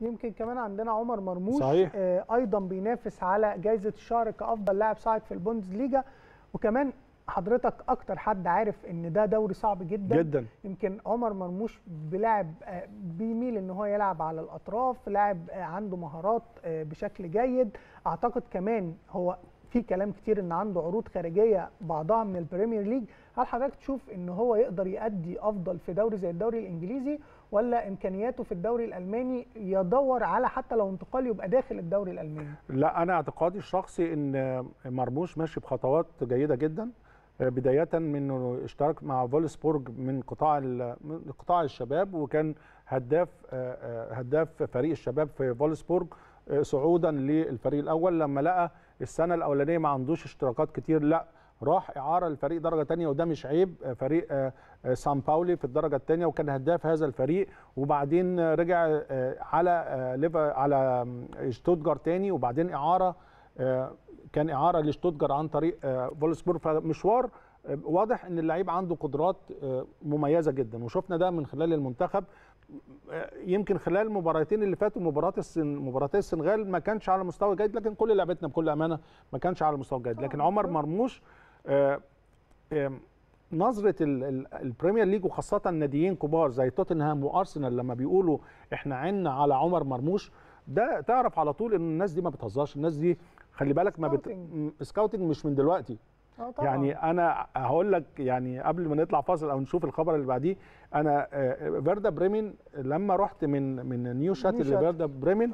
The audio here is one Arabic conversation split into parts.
يمكن كمان عندنا عمر مرموش صحيح. آه ايضا بينافس على جائزه الشهر كافضل لاعب صاعد في البوندز ليجا وكمان حضرتك اكتر حد عارف ان ده دوري صعب جدا جدا يمكن عمر مرموش بلاعب آه، بيميل ان هو يلعب على الاطراف لاعب آه، عنده مهارات آه، بشكل جيد اعتقد كمان هو في كلام كتير ان عنده عروض خارجيه بعضها من البريمير ليج هل حضرتك تشوف ان هو يقدر يأدي افضل في دوري زي الدوري الانجليزي ولا امكانياته في الدوري الالماني يدور على حتى لو انتقال يبقى داخل الدوري الالماني لا انا اعتقادي الشخصي ان مرموش ماشي بخطوات جيده جدا بدايه من انه اشترك مع فولسبورج من قطاع من قطاع الشباب وكان هداف آه، آه، هداف فريق الشباب في فولسبورج صعودا للفريق الاول لما لقى السنه الاولانيه ما عندوش اشتراكات كتير لا راح اعاره لفريق درجه ثانيه وده مش عيب فريق آه، آه، سان باولي في الدرجه الثانيه وكان هداف هذا الفريق وبعدين آه، رجع على ليفا على شتوتجار ثاني وبعدين اعاره كان اعاره لشتوتجار عن طريق فولسبورغ فمشوار واضح ان اللعيب عنده قدرات آه، مميزه جدا وشفنا ده من خلال المنتخب آه، يمكن خلال المباراتين اللي فاتوا مباراه السن مباراتي السنغال ما كانش على مستوى جيد لكن كل لعبتنا بكل امانه ما كانش على مستوى جيد لكن آه، عمر مرموش نظره البريمير ليج وخاصه ناديين كبار زي توتنهام وارسنال لما بيقولوا احنا عنا على عمر مرموش ده تعرف على طول ان الناس دي ما بتهزرش الناس دي خلي بالك ما بت... سكاوتنج مش من دلوقتي آه، طبعا. يعني انا هقول لك يعني قبل ما نطلع فاصل او نشوف الخبر اللي بعديه انا آه، فيردا بريمن لما رحت من من نيو شات لفيردا بريمن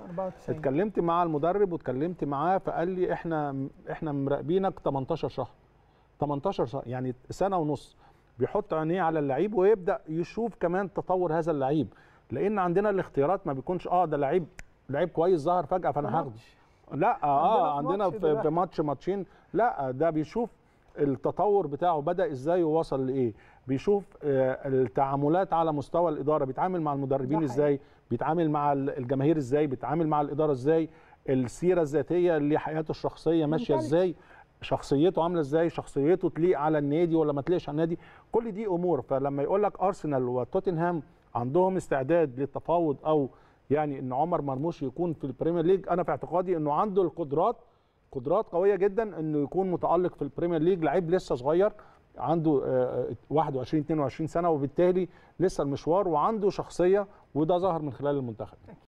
اتكلمت مع المدرب واتكلمت معاه فقال لي احنا احنا مراقبينك 18 شهر 18 شهر يعني سنه ونص بيحط عينيه على اللعيب ويبدا يشوف كمان تطور هذا اللعيب لان عندنا الاختيارات ما بيكونش اه ده لعيب لعيب كويس ظهر فجاه فانا هاخده لا اه عندنا, عندنا في ماتش ماتشين لا ده بيشوف التطور بتاعه بدا ازاي ووصل لايه بيشوف آه، التعاملات على مستوى الاداره بيتعامل مع المدربين ازاي بيتعامل مع الجماهير ازاي بيتعامل مع الاداره ازاي السيره الذاتيه اللي حياته الشخصيه ماشيه ازاي شخصيته عامله ازاي شخصيته تليق على النادي ولا ما تليقش على النادي كل دي امور فلما يقول لك ارسنال وتوتنهام عندهم استعداد للتفاوض او يعني ان عمر مرموش يكون في البريمير ليج انا في اعتقادي انه عنده القدرات قدرات قويه جدا انه يكون متالق في البريمير ليج لعيب لسه صغير عنده 21 آه، 22 سنه وبالتالي لسه المشوار وعنده شخصيه وده ظهر من خلال المنتخب